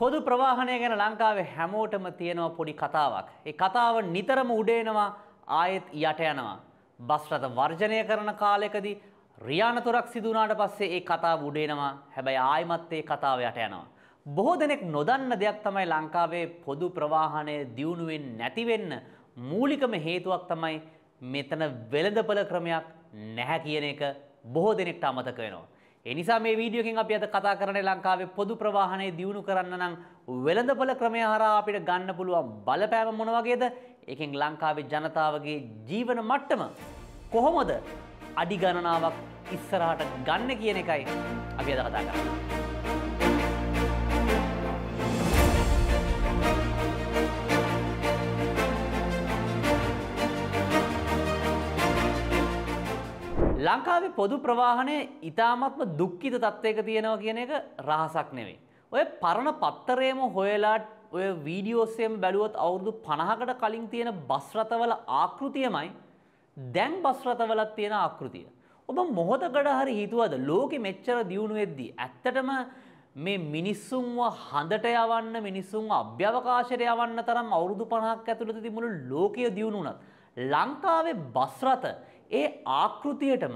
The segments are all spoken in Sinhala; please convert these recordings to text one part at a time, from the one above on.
පොදු ප්‍රවාහණය ගැන ලංකාවේ හැමෝටම තියෙනවා පොඩි කතාවක්. ඒ කතාව නිතරම උඩේනවා ආයෙත් යට යනවා. බස් රථ වර්ජනය කරන කාලෙකදී රියානතුරක් සිදු වුණාට පස්සේ ඒ කතාව උඩේනවා. හැබැයි ආයෙමත් ඒ කතාව යට යනවා. බොහෝ දෙනෙක් නොදන්න දෙයක් තමයි ලංකාවේ පොදු ප්‍රවාහණය දියුණු වෙන්නේ නැති වෙන්න මූලිකම හේතුවක් තමයි මෙතන වෙළඳපළ ක්‍රමයක් නැහැ කියන එක බොහෝ දෙනෙක්ට අමතක වෙනවා. එනිසා මේ වීඩියෝකින් අපි අද කතා කරන්නේ ලංකාවේ පොදු ප්‍රවාහනය දියුණු කරන්න නම් වෙළඳපොළ ක්‍රමය හරහා අපිට ගන්න පුළුවන් බලපෑම මොන වගේද? ඒකෙන් ලංකාවේ ජනතාවගේ ජීවන මට්ටම කොහොමද අඩි ගණනාවක් ඉස්සරහට ගන්න කියන එකයි අපි අද කතා කරන්නේ. ලංකාවේ පොදු ප්‍රවාහනය ඉතාමත්ම දුක්ඛිත තත්ත්වයක තියෙනවා කියන එක රහසක් නෙවෙයි. ඔය පරණ පත්තරේම හොයලා ඔය වීඩියෝස්යම බැලුවොත් අවුරුදු 50කට කලින් තියෙන බස් රටවල ආකෘතියමයි දැන් බස් රටවලත් තියෙන ආකෘතිය. ඔබ මොහොතකට හරි හිතුවද ලෝකෙ මෙච්චර දියුණු වෙද්දී ඇත්තටම මේ මිනිස්සුන්ව හඳට යවන්න මිනිස්සුන්ව අභ්‍යවකාශයට යවන්න තරම් අවුරුදු 50ක් ඇතුළතදී මුළු ලෝකය දියුණු වුණත් ලංකාවේ බස් රට ඒ ආකෘතියටම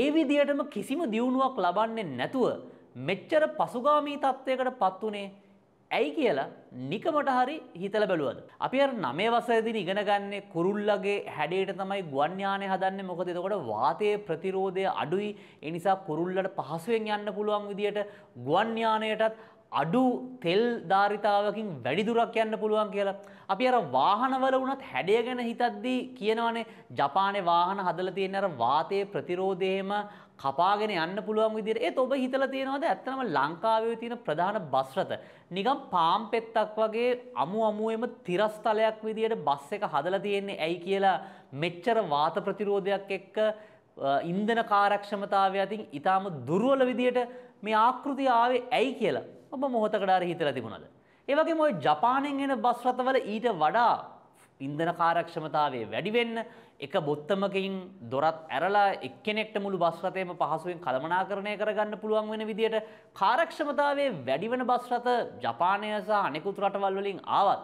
ඒ විදියටම කිසිම දියුණුවක් ලබන්නේ නැතුව මෙච්චර පසුගාමී තත්ත්වයකට පත් වුනේ ඇයි කියලා නිකමට හරි හිතලා බැලුවද අපි අර 9 වසරේදී ඉගෙන ගන්න කුරුල්ලගේ හැඩයට තමයි ගුවන් යානය හදන්නේ මොකද එතකොට වාතයේ ප්‍රතිරෝධය අඩුයි ඒ නිසා කුරුල්ලට පහසුවෙන් යන්න පුළුවන් විදියට ගුවන් යානයටත් අඩු තෙල් ධාරිතාවකින් වැඩි දුරක් යන්න පුළුවන් කියලා. අපි අර වාහනවල වුණත් හැඩය ගැන හිතද්දී කියනවානේ ජපානයේ වාහන හදලා තියෙන අර වාතයේ ප්‍රතිරෝධයම කපාගෙන යන්න පුළුවන් විදිහට ඒත් ඔබ හිතලා තියෙනවද ඇත්තම ලංකාවේ තියෙන ප්‍රධාන බස් රථ නිකන් පාම් පෙත්තක් වගේ අමු අමුවේම තිරස්තලයක් විදිහට බස් එක හදලා තියෙන්නේ ඇයි කියලා මෙච්චර වාත ප්‍රතිරෝධයක් එක්ක ඉන්ධන කාර්යක්ෂමතාවය අතින් ඊටාම දුර්වල විදිහට මේ ආකෘතිය ආවේ ඇයි කියලා ඔබ මොහොතකඩාර හිතලා තිබුණද. ඒවගේ මොයි ජපානෙන් එන බස් රථවල ඊට වඩා ඉන්දන කාරක්ෂමතාවේ වැඩිවෙන්න එක බොත්තමකින් දොරත් ඇරලා එක්කෙනෙක්ට මුළු බස් රථයම පහසුවෙන් කළමනාකරණය කරගන්න පුළුවන් වෙන විදියට කාරක්ෂමතාවේ වැඩි වෙන බස් රථ ජපානය සහ අනෙකුත් රටවල් වලින් ආවත්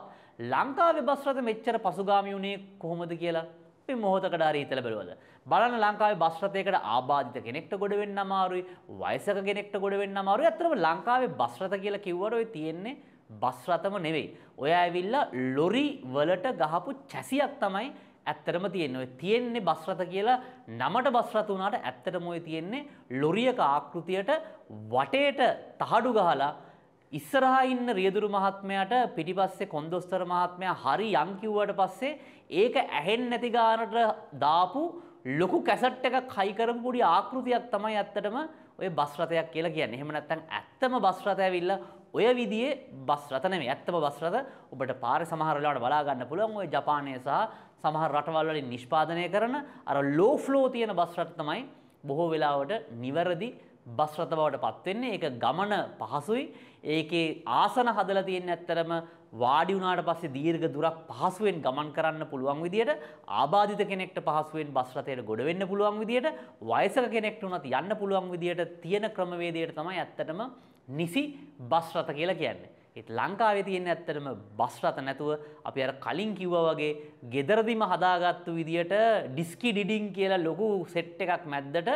ලංකාවේ බස් රථ මෙච්චර පසුගාමී වුණේ කොහොමද කියලා අපි මොහොතකට හරි හිතලා බලවද බලන්න ලංකාවේ බස් රථයකට ආබාධිත කෙනෙක්ට ගොඩ වෙන්න අමාරුයි වයසක කෙනෙක්ට ගොඩ වෙන්න අමාරුයි අතරම ලංකාවේ බස් රථ කියලා කිව්වට ඔය තියෙන්නේ බස් රථම නෙවෙයි ඔය ඇවිල්ලා ලොරි වලට ගහපු චැසියක් තමයි ඇත්තටම තියෙන්නේ ඔය තියෙන්නේ බස් රථ කියලා නමට බස් රථ වුණාට ඇත්තටම ඔය තියෙන්නේ ලොරියක ආකෘතියට වටේට තහඩු ගහලා ඉස්සරහා ඉන්න රියදුරු මහත්මයාට පිටිපස්සේ කොන්දොස්තර මහත්මයා හරි යම් කිව්වට පස්සේ ඒක ඇහෙන්නේ නැති ගානට දාපු ලොකු කැසට් එකක් හයි කරපු පොඩි ආකෘතියක් තමයි ඇත්තටම ඔය බස් රථයක් කියලා කියන්නේ. එහෙම නැත්නම් ඇත්තම බස් රථ ඇවිල්ලා ඔය විදිහේ බස් රථ නෙමෙයි. ඇත්තම බස් රථ ඔබට පාරේ සමහර වෙලාවට බලා ගන්න පුළුවන් ඔය ජපානය සහ සමහර රටවල් වලින් නිෂ්පාදනය කරන අර ලෝ ෆ්ලෝ තියෙන බස් රථ තමයි බොහෝ වෙලාවට නිවැරදි බස් රථ බවට පත්වෙන්නේ ඒක ගමන පහසුයි ඒකේ ආසන හදලා තියෙන්නේ ඇත්තරම වාඩි වුණාට පස්සේ දීර්ඝ දුරක් පහසුවෙන් ගමන් කරන්න පුළුවන් විදියට ආබාධිත කෙනෙක්ට පහසුවෙන් බස් රථයට ගොඩ වෙන්න පුළුවන් විදියට වයසක කෙනෙක්ට උනත් යන්න පුළුවන් විදියට තියෙන ක්‍රමවේදයට තමයි ඇත්තටම නිසි බස් රථ කියලා කියන්නේ. ඒත් ලංකාවේ තියෙන ඇත්තටම බස් රථ නැතුව අපි අර කලින් කිව්වා වගේ ගෙදරදීම හදාගත්තු විදියට ඩිස්කි ඩිඩින් කියලා ලොකු සෙට් එකක් මැද්දට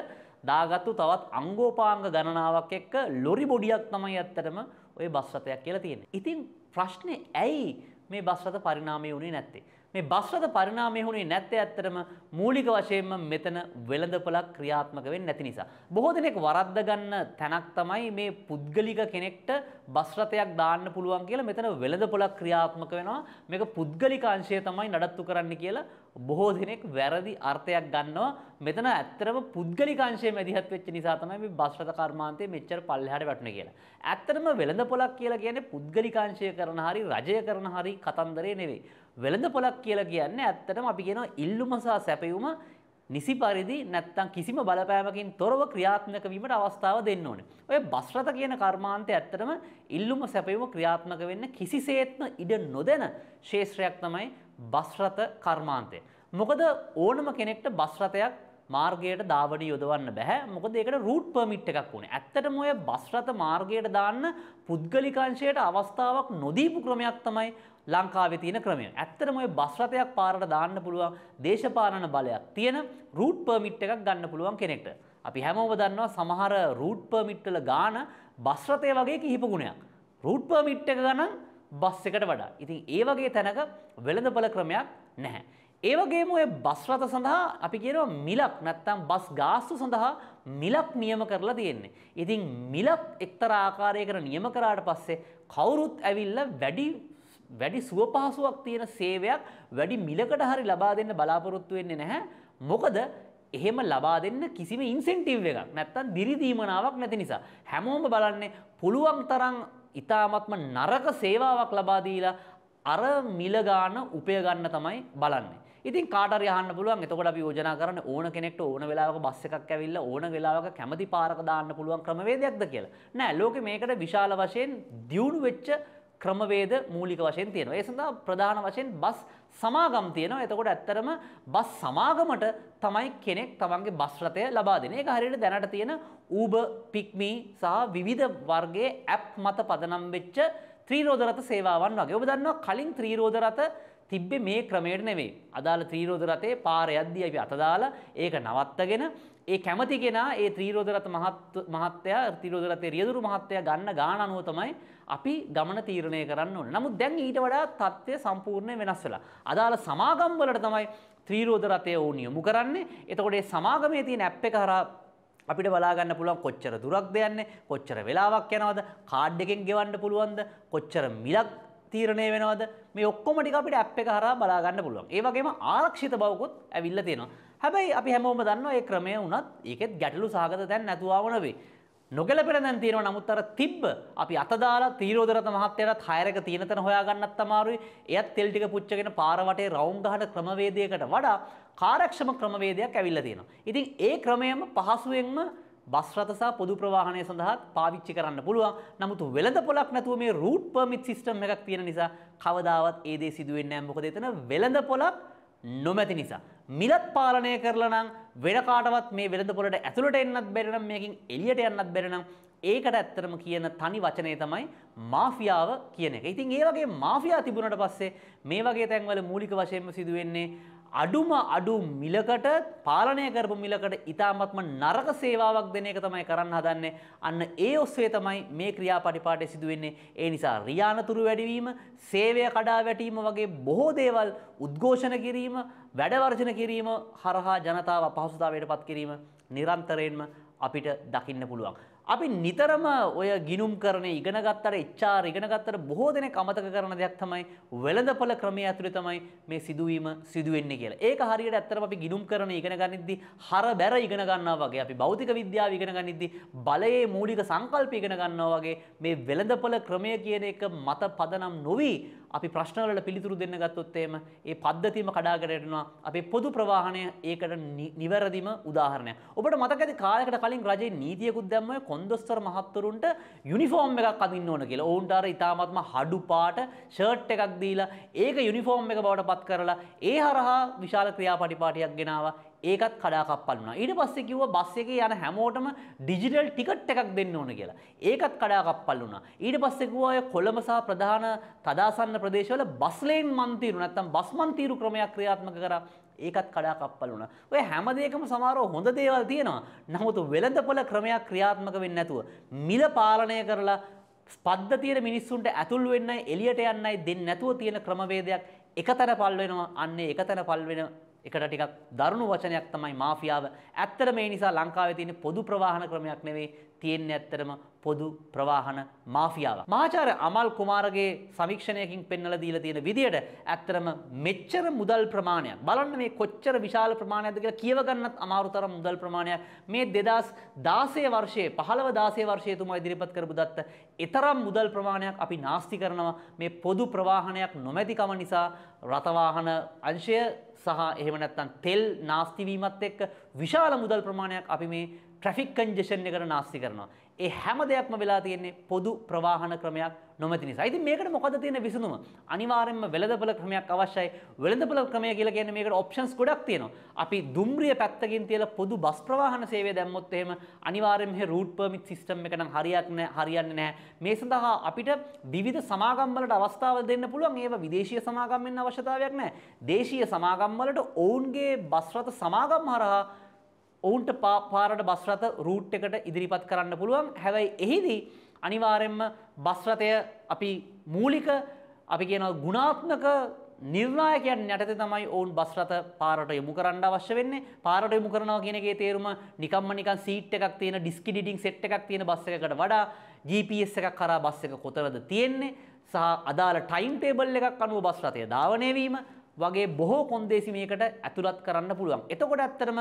දාගත්තු තවත් අංගෝපාංග ගණනාවක් එක්ක ලොරි බොඩියක් තමයි ඇත්තටම ඔය බස් රථයක් කියලා තියෙන්නේ. ඉතින් ප්‍රශ්නේ ඇයි මේ බස් රථ පරිණාමය වුණේ නැත්තේ? මේ බස්රථ පරිණාමය වුණේ නැත්තේ ඇත්තටම මූලික වශයෙන්ම මෙතන වෙළඳපළක් ක්‍රියාත්මක වෙන්නේ නැති නිසා. බොහෝ දෙනෙක් වරද්ද ගන්න තැනක් තමයි මේ පුද්ගලික කෙනෙක්ට බස්රථයක් දාන්න පුළුවන් කියලා මෙතන වෙළඳපළක් ක්‍රියාත්මක වෙනවා. මේක පුද්ගලික අංශය තමයි නඩත්තු කරන්න කියලා බොහෝ දෙනෙක් වැරදි අර්ථයක් ගන්නවා. මෙතන ඇත්තටම පුද්ගලික අංශයේ මැදිහත් වෙච්ච නිසා තමයි මේ බස්රථ කර්මාන්තය මෙච්චර පල්ලෙහාට වැටුනේ කියලා. ඇත්තටම වෙළඳපළක් කියලා කියන්නේ පුද්ගලික අංශය කරන හරි රජය කරන හරි කතන්දරේ නෙවෙයි. වෙළඳ පොලක් කියලා කියන්නේ ඇත්තටම අපි කියනවා ඉල්ලුම සහ සැපයුම නිසි පරිදි නැත්තම් කිසිම බලපෑමකින් තොරව ක්‍රියාත්මක වීමට අවස්ථාව දෙන්න ඕනේ. ඔය බස්රත කියන කර්මාන්තය ඇත්තටම ඉල්ලුම සැපයුම ක්‍රියාත්මක වෙන්න කිසිසේත්ම ඉඩ නොදෙන ශේෂ්ත්‍රයක් තමයි බස්රත කර්මාන්තය. මොකද ඕනම කෙනෙක්ට බස්රතයක් මාර්ගයට ධාවනය යොදවන්න බෑ මොකද ඒකට රූට් පර්මිට් එකක් ඕනේ. ඇත්තටම ඔය බස් රථ මාර්ගයට දාන්න පුද්ගලිකංශයට අවස්ථාවක් නොදීපු ක්‍රමයක් තමයි ලංකාවේ තියෙන ක්‍රමය. ඇත්තටම ඔය බස් රථයක් පාරට දාන්න පුළුවන් දේශපාලන බලයක් තියෙන රූට් පර්මිට් එකක් ගන්න පුළුවන් කෙනෙක්ට. අපි හැමෝම දන්නවා සමහර රූට් පර්මිට් වල ගාන බස් රථය වගේ කිහිප ගුණයක්. රූට් පර්මිට් එක ගණන් බස් එකට වඩා. ඉතින් ඒ වගේ තැනක වෙළඳපළ ක්‍රමයක් නැහැ. ඒවගේම ඔය බස්රථ සඳහා අපි කියනවා මිලක් නැත්තම් බස් ගාස්තු සඳහා මිලක් නියම කරලා තියෙන්නේ. ඉතින් මිලක් එක්තරා ආකාරයකට නියම කරාට පස්සේ කවුරුත් ඇවිල්ලා වැඩි වැඩි සුවපහසුවක් තියෙන සේවයක් වැඩි මිලකට හරි ලබා දෙන්න බලාපොරොත්තු වෙන්නේ නැහැ. මොකද එහෙම ලබා දෙන්න කිසිම ඉන්සෙන්ටිව් එකක් නැත්තම් දිරිදීමනාවක් නැති නිසා හැමෝම බලන්නේ පුළුවන් තරම් ඉතාමත්ම නරක සේවාවක් ලබා දීලා අර මිල ගන්න උපය ගන්න තමයි බලන්නේ. ඉතින් කාටරි අහන්න පුළුවන් එතකොට අපි යෝජනා කරන්න ඕන කෙනෙක්ට ඕන වෙලාවක බස් එකක් ඇවිල්ලා ඕන වෙලාවක කැමති පාරක දාන්න පුළුවන් ක්‍රමවේදයක්ද කියලා. නෑ ලෝකෙ මේකට විශාල වශයෙන් දියුණු වෙච්ච ක්‍රමවේද මූලික වශයෙන් තියෙනවා. ඒ සඳහා ප්‍රධාන වශයෙන් බස් සමාගම් තියෙනවා එතකොට ඇත්තරම බස් සමාගමට තමයි කෙනෙක් තමන්ගේ බස් රථය ලබා දෙන එක හරියට දැනට තියෙන ඌබර් පික්මි සහ විවිධ වර්ගයේ ඇප් මත පදනම් වෙච්ච ත්‍රීරෝද රථ සේවාවන් වගේ. ඔබ දන්නවා කලින් ත්‍රීරෝද රථ තිබ්බේ මේ ක්‍රමයට නෙවෙයි. අදාළ ත්‍රිරෝද රතේ පාර යද්දී අපි අත දාලා ඒක නවත්තගෙන ඒ කැමති කෙනා ඒ ත්‍රිරෝද රත මහත්තයා ත්‍රිරෝද රතේ රියදුරු මහත්තයා ගන්න ගාණ අනුව තමයි අපි ගමන තීරණය කරන්න ඕනේ. නමුත් දැන් ඊට වඩා தත්ත්වය සම්පූර්ණයෙන් වෙනස් වෙලා. අදාළ සමාගම් වලට තමයි ත්‍රිරෝද රතේ වුණ යොමු කරන්නේ. එතකොට ඒ සමාගමේ තියෙන ඇප් එක හරහා අපිට බලාගන්න පුළුවන් කොච්චර දුරක්ද යන්නේ කොච්චර වෙලාවක් යනවද කාඩ් එකෙන් ගෙවන්න පුළුවන්ද කොච්චර මිලක් තීරණය වෙනවද මේ ඔක්කොම ටික අපිට ඇප් එක හරහා බලා ගන්න පුළුවන්. ඒ වගේම ආරක්ෂිත බවකුත් ඇවිල්ලා තියෙනවා. හැබැයි අපි හැමෝම දන්නවා මේ ක්‍රමය වුණත් ඒකෙත් ගැටලු සහගත දැන් නැතුවම නෙවෙයි. නොගැලපෙන දැන් තියෙනවා නමුත් අර තිබ්බ අපි අත දාලා තීරෝදරත මහත්තයාට හයර එක තියෙන තැන හොයා ගන්නත් අමාරුයි. එයත් තෙල් ටික පුච්චගෙන පාර වටේ රවුම් ගහන ක්‍රමවේදයකට වඩා කාර්යක්ෂම ක්‍රමවේදයක් ඇවිල්ලා තියෙනවා. ඉතින් ඒ ක්‍රමයම පහසුවෙන්ම බස් රථ සහ පොදු ප්‍රවාහනය සඳහා පාවිච්චි කරන්න පුළුවන්. නමුත් වෙළඳ පොලක් නැතුව මේ රූට් පර්මිට් සිස්ටම් එකක් තියෙන නිසා කවදාවත් ඒ දේ සිදු වෙන්නේ නැහැ. මොකද එතන වෙළඳ පොලක් නොමැති නිසා. මිලත් පාලනය කරලා නම් වෙන කාටවත් මේ වෙළඳ පොලට ඇතුළට එන්නත් බැරි නම් මේකෙන් එළියට යන්නත් බැරි නම් ඒකට ඇත්තටම කියන තනි වචනය තමයි මාෆියාව කියන එක. ඉතින් ඒ වගේ මාෆියා තිබුණට පස්සේ මේ වගේ තැන්වල මූලික වශයෙන්ම සිදුවෙන්නේ අඩුම අඩු මිලකට පාලනය කරපු මිලකට ඉතාමත්ම නරක සේවාවක් දෙන එක තමයි කරන්න හදන්නේ. අන්න ඒ ඔස්සේ තමයි මේ ක්‍රියාපටිපාටය සිදු වෙන්නේ. ඒ නිසා රියානතුරු වැඩිවීම, සේවය කඩා වැටීම වගේ බොහෝ දේවල් උද්ඝෝෂණ කිරීම, වැඩවර්ජන කිරීම හරහා ජනතාව අපහසුතාවයට පත් කිරීම නිරන්තරයෙන්ම අපිට දකින්න පුළුවන්. අපි නිතරම ඔය ගිනුම් කරන ඉගෙන ගත්තට එච්චාර ඉගෙන ගත්තට බොහෝ දෙනෙක් අමතක කරන දෙයක් තමයි වෙළඳපොළ ක්‍රමය ඇතුලේ තමයි මේ සිදුවීම සිදු වෙන්නේ කියලා. ඒක හරියට ඇත්තටම අපි ගිනුම් කරන ඉගෙන ගනිද්දි හර බැර ඉගෙන ගන්නවා වගේ අපි භෞතික විද්‍යාව ඉගෙන ගනිද්දි බලයේ මූලික සංකල්ප ඉගෙන ගන්නවා වගේ මේ වෙළඳපොළ ක්‍රමය කියන එක මත පදනම් නොවි අපි ප්‍රශ්නවලට පිළිතුරු දෙන්න ගත්තොත් එහෙම ඒ පද්ධතියම කඩාගෙන යනවා අපේ පොදු ප්‍රවාහණය ඒකට නිවැරදිම උදාහරණයක්. ඔබට මතක ඇති කාලයකට කලින් රජේ නීතියකුත් දැම්ම කොන්දොස්තර මහත්තුරුන්ට යුනිෆෝර්ම් එකක් අඳින්න ඕන කියලා. ඔවුන්ට අර ඉතාමත්ම හඩු පාට ෂර්ට් එකක් දීලා ඒක යුනිෆෝර්ම් එක බවට පත් කරලා ඒ හරහා විශාල ක්‍රියාපටිපාටියක් ගෙනාවා. ඒකත් කඩාකප්පල් වුණා. ඊට පස්සේ කිව්වා බස් එකේ යන හැමෝටම ඩිජිටල් ටිකට් එකක් දෙන්න ඕන කියලා. ඒකත් කඩාකප්පල් වුණා. ඊට පස්සේ කිව්වා ඔය කොළඹ සහ ප්‍රධාන තදාසන්න ප්‍රදේශවල බස් ලේන් මන්තිරු නැත්තම් බස් මන්තිරු ක්‍රමයක් ක්‍රියාත්මක කරා. ඒකත් කඩාකප්පල් වුණා. ඔය හැම දෙයකම සමහරව හොඳ දේවල් තියෙනවා. නමුත් වෙළඳපොළ ක්‍රමයක් ක්‍රියාත්මක වෙන්නේ නැතුව මිල පාලනය කරලා පද්ධතියට මිනිස්සුන්ට ඇතුල් වෙන්නයි එළියට යන්නයි දෙන්නේ නැතුව තියෙන ක්‍රමවේදයක් එකතර පල් වෙනවා. අන්නේ එකතර පල් වෙන එකට ටිකක් දරුණු වචනයක් තමයි මාෆියාව. ඇත්තට මේ නිසා ලංකාවේ තියෙන පොදු ප්‍රවාහන ක්‍රමයක් නෙවෙයි තියෙන්නේ ඇත්තටම පොදු ප්‍රවාහන මාෆියාවක්. මහාචාර්ය අමල් කුමාරගේ සමීක්ෂණයකින් පෙන්වලා දීලා තියෙන විදියට ඇත්තටම මෙච්චර මුදල් ප්‍රමාණයක් බලන්න මේ කොච්චර විශාල ප්‍රමාණයක්ද කියලා කියව ගන්නත් අමාරු තරම් මුදල් ප්‍රමාණයක් මේ 2016 වර්ෂයේ 15 16 වර්ෂයේ තුමා ඉදිරිපත් කරපු දත්ත ඊතරම් මුදල් ප්‍රමාණයක් අපි නාස්ති කරනවා මේ පොදු ප්‍රවාහනයක් නොමැතිකම නිසා රථවාහන අංශය සහ එහෙම නැත්නම් තෙල් නාස්ති වීමත් එක්ක විශාල මුදල් ප්‍රමාණයක් අපි මේ ට්‍රැෆික් කංජෙෂන් එකට නාස්ති කරනවා. ඒ හැම දෙයක්ම වෙලා තියෙන්නේ පොදු ප්‍රවාහන ක්‍රමයක් නොමැති නිසා. ඉතින් මේකට මොකද තියෙන විසඳුම? අනිවාර්යයෙන්ම වෙළඳපොළ ක්‍රමයක් අවශ්‍යයි. වෙළඳපොළ ක්‍රමය කියලා කියන්නේ මේකට ඔප්ෂන්ස් ගොඩක් තියෙනවා. අපි දුම්රිය පැත්තකින් තියලා පොදු බස් ප්‍රවාහන සේවය දැම්මොත් එහෙම අනිවාර්යයෙන්ම මේ රූට් පර්මිට් සිස්ටම් එක නම් හරියක් නෑ හරියන්නේ නෑ. මේ සඳහා අපිට විවිධ සමාගම් වලට අවස්ථාව දෙන්න පුළුවන්. ඒව විදේශීය සමාගම් වෙන්න අවශ්‍යතාවයක් නෑ. දේශීය සමාගම් වලට ඔවුන්ගේ බස් රථ සමාගම් හරහා ඔවුන්ට පාරට බස්රත රූට් එකට ඉදිරිපත් කරන්න පුළුවන් හැවයි එහිදී අනිවාරෙන්ම බස්රථය අපි මූලික අපි කියන ගුණාත්මක නිර්ණායකයන් යටතේ තමයි ඔවුන් බස්රත පාරට යොමු කරන්න අවශ්‍ය වෙන්නේ පාරට යොමු කරනවා කියන එකේ තේරුම නිකම්ම නිකන් සීට් එකක් තියෙන ඩිස්ක් එඩිටින් සෙට් එකක් තියෙන බස් එකකට වඩා GPS එකක් කරා බස් එක කොතරද තියෙන්නේ සහ අදාළ ටයිම් ටේබල් එකක් අනුව බස් රථය ධාවනය වීම වගේ බොහෝ කොන්දේසි මේකට ඇතුළත් කරන්න පුළුවන්. එතකොට ඇත්තටම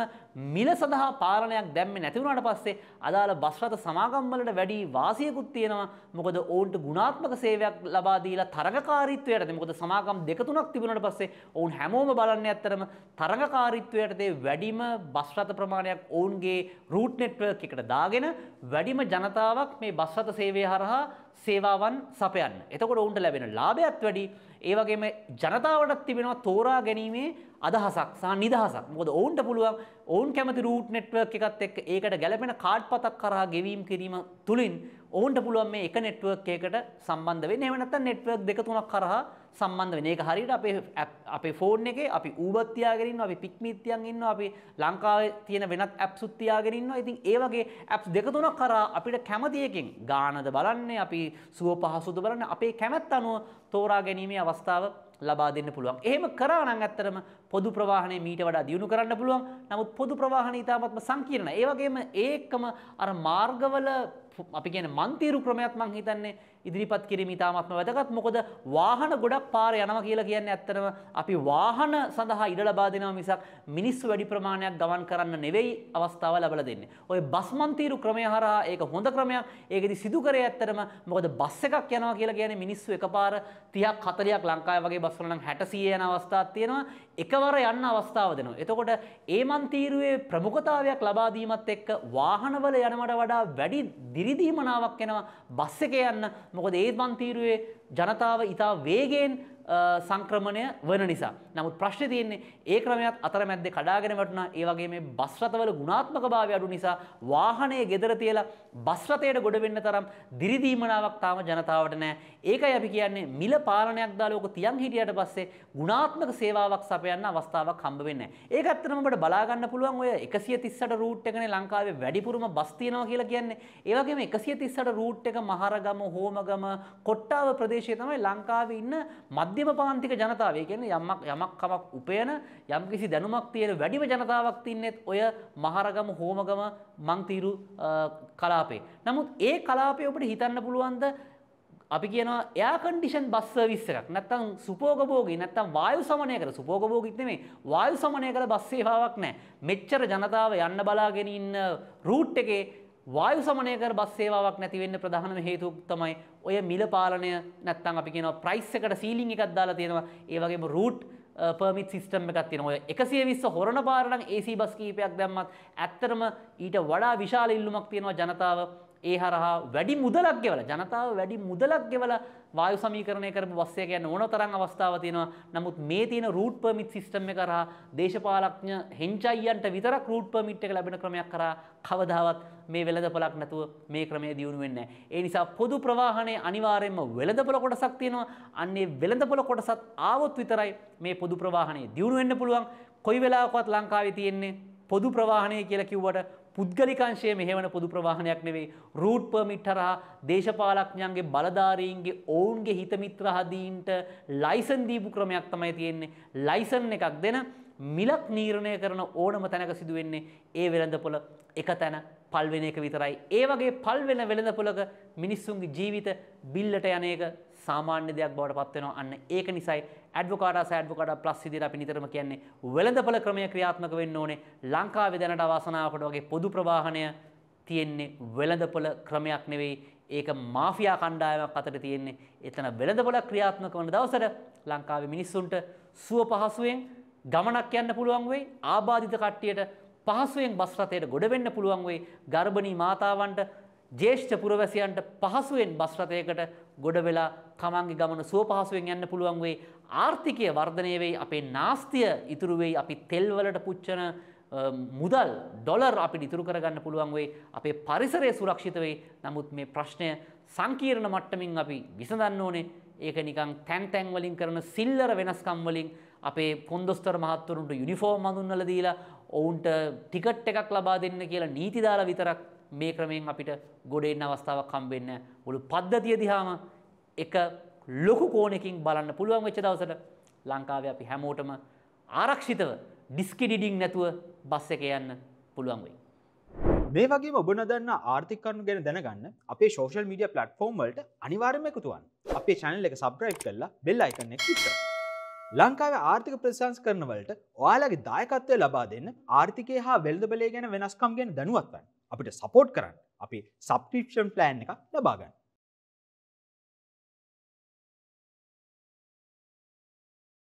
මිල සඳහා පාලනයක් දැම්මේ නැති වුණාට පස්සේ අදාළ බස් රථ සමාගම් වලට වැඩි වාසියකුත් තියෙනවා. මොකද ඔවුන්ට ගුණාත්මක සේවයක් ලබා දීලා තරගකාරීත්වයටද මොකද සමාගම් දෙක තුනක් තිබුණාට පස්සේ ඔවුන් හැමෝම බලන්නේ ඇත්තටම තරගකාරීත්වයටද වැඩිම බස් රථ ප්‍රමාණයක් ඔවුන්ගේ රූට් නෙට්වර්ක් එකට දාගෙන වැඩිම ජනතාවක් මේ බස් රථ සේවය හරහා සේවාවන් සපයන්න. එතකොට ඔවුන්ට ලැබෙන ලාභයත් වැඩි. ඒ වගේම ජනතාවටත් තිබෙනවා තෝරා ගැනීමේ අදහසක් සහ නිදහසක්. මොකද ඔවුන්ට පුළුවන් ඔවුන් කැමති රූට් නෙට්වර්ක් එකත් එක්ක ඒකට ගැළපෙන කාඩ් පතක් කරා ගෙවීම් කිරීම තුලින් ඔවුන්ට පුළුවන් මේ එක network එකකට සම්බන්ධ වෙන්න. එහෙම නැත්නම් network දෙක තුනක් කරහා සම්බන්ධ වෙන්න. ඒක හරියට අපේ අපේ ෆෝන් එකේ අපි Uber තියාගෙන ඉන්නවා, අපි Picmeet තියන් ඉන්නවා, අපි ලංකාවේ තියෙන වෙනත් apps උත් තියාගෙන ඉන්නවා. ඉතින් ඒ වගේ apps දෙක තුනක් කරහා අපිට කැමති එකෙන් ගානද බලන්නේ, අපි සුව පහසුද බලන්නේ, අපේ කැමැත්ත අනුව තෝරා ගැනීමේ අවස්ථාව ලබා දෙන්න පුළුවන්. එහෙම කරා නම් ඇත්තටම පොදු ප්‍රවාහනය මීට වඩා දියුණු කරන්න පුළුවන්. නමුත් පොදු ප්‍රවාහන ඊටාත්ම සංකීර්ණයි. ඒ වගේම ඒකම අර මාර්ගවල අපි කියන මන්තීරු ක්‍රමයක් මං හිතන්නේ ඉදිරිපත් කිරීම ඉතාමත්ම වැදගත් මොකද වාහන ගොඩක් පාර යනවා කියලා කියන්නේ ඇත්තටම අපි වාහන සඳහා ඉඩ ලබා දෙනවා මිසක් මිනිස්සු වැඩි ප්‍රමාණයක් ගමන් කරන්න නෙවෙයි අවස්ථාව ලැබලා දෙන්නේ. ඔය බස් මන්තීරු ක්‍රමය හරහා ඒක හොඳ ක්‍රමයක්. ඒකෙදි සිදු කරේ ඇත්තටම මොකද බස් එකක් යනවා කියලා කියන්නේ මිනිස්සු එකපාර 30ක් 40ක් ලංකාවේ වගේ බස් වල නම් 60 100 යන අවස්ථාවක් තියෙනවා. එකවර යන්න අවස්ථාව දෙනවා. එතකොට ඒ මන්තීරුවේ ප්‍රමුඛතාවයක් ලබා දීමත් එක්ක වාහනවල යනවට වඩා වැඩි දිරිදීමනාවක් එනවා බස් එකේ යන්න මොකද ඒත් මන් තීරුවේ ජනතාව ඉතා වේගෙන් සංක්‍රමණය වන නිසා. නමුත් ප්‍රශ්නේ තියෙන්නේ ඒ ක්‍රමයක් අතරමැද්දේ කඩාගෙන වැටුණා. ඒ වගේ මේ බස් රථවල ගුණාත්මක භාවය අඩු නිසා වාහනේ ගෙදර තියලා බස් රථයට ගොඩ වෙන්න තරම් දිරිදීමනාවක් තාම ජනතාවට නැහැ. ඒකයි අපි කියන්නේ මිල පාලනයක් දාලා ඕක තියන් හිටියට පස්සේ ගුණාත්මක සේවාවක් සපයන්න අවස්ථාවක් හම්බ වෙන්නේ නැහැ. ඒක ඇත්තටම ඔබට බලා ගන්න පුළුවන් ඔය 138 රූට් එකනේ ලංකාවේ වැඩිපුරම බස් තියෙනවා කියලා කියන්නේ. ඒ වගේම 138 රූට් එක මහරගම, හෝමගම, කොට්ටාව ප්‍රදේශයේ තමයි ලංකාවේ ඉන්න මධ්‍ය මධ්‍යම පාන්තික ජනතාව කියන්නේ යමක් යමක් කමක් උපයන යම්කිසි දැනුමක් තියෙන වැඩිම ජනතාවක් තින්නෙත් ඔය මහරගම හෝමගම මංතීරු කලාපේ. නමුත් ඒ කලාපය ඔබට හිතන්න පුළුවන්ද අපි කියනවා එයා කන්ඩිෂන් බස් සර්විස් එකක් නැත්තම් සුපෝගභෝගී නැත්තම් වායු සමනය කර සුපෝගභෝගීත් නෙමෙයි වායු සමනය කර බස් සේවාවක් නැහැ. මෙච්චර ජනතාව යන්න බලාගෙන ඉන්න රූට් එකේ වායු සමනය කර බස් සේවාවක් නැති වෙන්න ප්‍රධානම හේතුව තමයි ඔය මිල පාලනය නැත්තම් අපි කියනවා ප්‍රයිස් එකට සීලින් එකක් දාලා තියෙනවා ඒ වගේම රූට් පර්මිත් සිස්ටම් එකක් තියෙනවා. ඔය 120 හොරණ පාර නම් AC බස් කීපයක් දැම්මත් ඇත්තටම ඊට වඩා විශාල ඉල්ලුමක් තියෙනවා ජනතාව ඒ හරහා වැඩි මුදලක් ගෙවලා ජනතාව වැඩි මුදලක් ගෙවලා වායු සමීකරණය කරපු බස් එක යන ඕන තරම් අවස්ථාව තියෙනවා. නමුත් මේ තියෙන රූට් පර්මිට් සිස්ටම් එක කරා දේශපාලඥ හෙන්චයියන්ට විතරක් රූට් පර්මිට් එක ලැබෙන ක්‍රමයක් කරා කවදාවත් මේ වෙළඳපළක් නැතුව මේ ක්‍රමය දියුණු වෙන්නේ නැහැ. ඒ නිසා පොදු ප්‍රවාහනයේ අනිවාර්යයෙන්ම වෙළඳපළ කොටසක් තියෙනවා. අන්න ඒ වෙළඳපළ කොටසත් ආවොත් විතරයි මේ පොදු ප්‍රවාහනය දියුණු වෙන්න පුළුවන්. කොයි වෙලාවකවත් ලංකාවේ තියෙන්නේ පොදු ප්‍රවාහනය කියලා කිව්වට පුද්ගලිකංශය මෙහෙවන පොදු ප්‍රවාහනයක් නෙවෙයි රූට් පර්මිට් හරහා දේශපාලඥයන්ගේ බලධාරීන්ගේ ඔවුන්ගේ හිතමිත්‍රහදීන්ට ලයිසන් දීපු ක්‍රමයක් තමයි තියෙන්නේ ලයිසන් එකක් දෙන මිලක් නීරණය කරන ඕනම තැනක සිදු වෙන්නේ ඒ වෙළඳපොළ එක තැන පල්වෙන එක විතරයි ඒ වගේ පල්වෙන වෙළඳපොළක මිනිස්සුන්ගේ ජීවිත බිල්ලට යන එක සාමාන්‍ය දෙයක් බවට පත් වෙනවා. අන්න ඒක නිසායි ඇඩ්වොකාඩා සෑඩ්වොකාඩා ප්ලස් විදිහට අපි නිතරම කියන්නේ වෙළඳපළ ක්‍රමය ක්‍රියාත්මක වෙන්න ඕනේ. ලංකාවේ දැනට අවාසනාවකට වගේ පොදු ප්‍රවාහනය තියෙන්නේ වෙළඳපළ ක්‍රමයක් නෙවෙයි. ඒක මාෆියා කණ්ඩායමක් අතර තියෙන්නේ. එතන වෙළඳපළ ක්‍රියාත්මක වන දවසට ලංකාවේ මිනිස්සුන්ට සුව පහසුවෙන් ගමනක් යන්න පුළුවන් වෙයි. ආබාධිත කට්ටියට පහසුවෙන් බස් රථයට ගොඩ වෙන්න පුළුවන් වෙයි. ගර්භණී මාතාවන්ට ජේෂ්ඨ පුරවැසියන්ට පහසුවෙන් බස් රථයකට ගොඩ වෙලා තමන්ගේ ගමන සුව පහසුවෙන් යන්න පුළුවන් වෙයි. ආර්ථිකය වර්ධනය වෙයි. අපේ නාස්තිය ඉතුරු වෙයි. අපි තෙල් වලට පුච්චන මුදල් ඩොලර් අපිට ඉතුරු කරගන්න පුළුවන් වෙයි. අපේ පරිසරය සුරක්ෂිත වෙයි. නමුත් මේ ප්‍රශ්නය සංකීර්ණ මට්ටමින් අපි විසඳන්න ඕනේ. ඒක නිකන් තැන් තැන් වලින් කරන සිල්ලර වෙනස්කම් වලින් අපේ පොන්දොස්තර මහත්වරුන්ට යුනිෆෝම් හඳුන්වලා දීලා ඔවුන්ට ටිකට් එකක් ලබා දෙන්න කියලා නීති දාලා විතරක් මේ ක්‍රමයෙන් අපිට ගොඩ එන්න අවස්ථාවක් හම්බෙන්න මුළු පද්ධතිය දිහාම එක ලොකු කෝණකින් බලන්න පුළුවන් වෙච්ච දවසට ලංකාවේ අපි හැමෝටම ආරක්ෂිතව ඩිස්කිඩිඩින් නැතුව බස් එක යන්න පුළුවන් වෙයි. මේ වගේ ඔබ නොදන්න ආර්ථික කරුණු ගැන දැනගන්න අපේ සෝෂල් මීඩියා ප්ලට්ෆෝම් වලට අනිවාර්යයෙන්ම එකතු වෙන්න. අපේ channel එක subscribe කරලා bell icon එක click කරන්න. ලංකාවේ ආර්ථික ප්‍රතිසංස් කරන වලට ඔයාලගේ දායකත්වය ලබා දෙන්න ආර්ථිකය හා වෙළඳ බලය ගැන වෙනස්කම් ගැන දැනුවත් වෙන්න. අපිට සපෝට් කරන්න අපි සප්‍රිප්ෂන් ප්ලෑන් එකක් ලබාගන්න